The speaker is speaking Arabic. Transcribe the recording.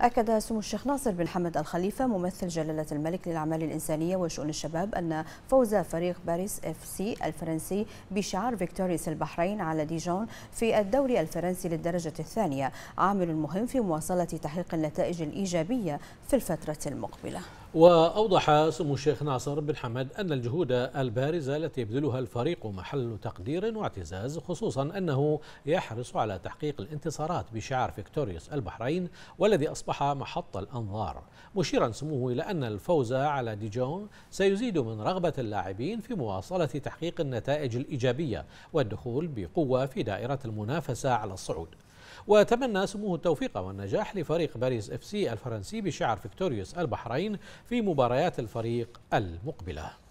أكد سمو الشيخ ناصر بن حمد الخليفة ممثل جلالة الملك للأعمال الإنسانية وشؤون الشباب أن فوز فريق باريس اف سي الفرنسي بشعار فيكتوريس البحرين على ديجون في الدوري الفرنسي للدرجة الثانية عامل مهم في مواصلة تحقيق النتائج الإيجابية في الفترة المقبلة وأوضح سمو الشيخ ناصر بن حمد أن الجهود البارزة التي يبذلها الفريق محل تقدير واعتزاز خصوصا أنه يحرص على تحقيق الانتصارات بشعار فيكتوريوس البحرين والذي أصبح محط الأنظار مشيرا سموه إلى أن الفوز على ديجون سيزيد من رغبة اللاعبين في مواصلة تحقيق النتائج الإيجابية والدخول بقوة في دائرة المنافسة على الصعود وتمنى سموه التوفيق والنجاح لفريق باريس اف سي الفرنسي بشعار فيكتوريوس البحرين في مباريات الفريق المقبله